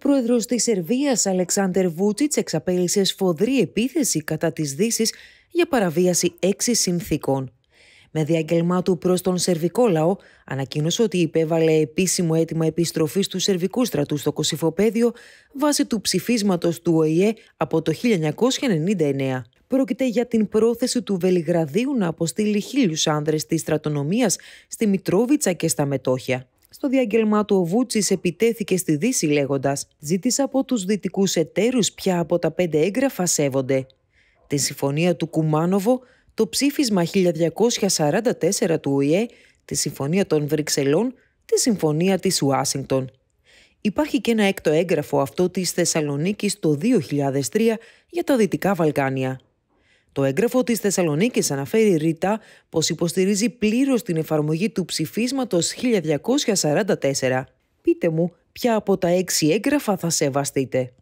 πρόεδρος της Σερβίας Αλεξάνδρ Βούτσιτ εξαπέλυσε σφοδρή επίθεση κατά της Δύσης για παραβίαση έξι συνθήκων. Με διάγγελμά του προς τον σερβικό λαό, ανακοίνωσε ότι υπέβαλε επίσημο αίτημα επιστροφής του σερβικού στρατού στο Κωσυφοπαίδιο βάσει του ψηφίσματος του ΟΗΕ από το 1999. Πρόκειται για την πρόθεση του Βελιγραδίου να αποστείλει χίλιους άνδρες της στρατονομίας στη Μητρόβιτσα και στα Μετόχια. Στο διάγγελμά του, ο Βούτσι επιτέθηκε στη Δύση λέγοντας «Ζήτησα από τους δυτικούς εταίρους ποια από τα πέντε έγγραφα σέβονται. Τη συμφωνία του Κουμάνοβο, το ψήφισμα 1244 του ΟΗΕ, τη συμφωνία των Βρυξελών, τη συμφωνία της Ουάσιγκτον. Υπάρχει και ένα έκτο έγγραφο αυτό της Θεσσαλονίκης το 2003 για τα Δυτικά Βαλκάνια. Το έγγραφο της Θεσσαλονίκης αναφέρει ρήτα πως υποστηρίζει πλήρως την εφαρμογή του ψηφίσματος 1244. Πείτε μου, ποια από τα έξι έγγραφα θα σεβαστείτε.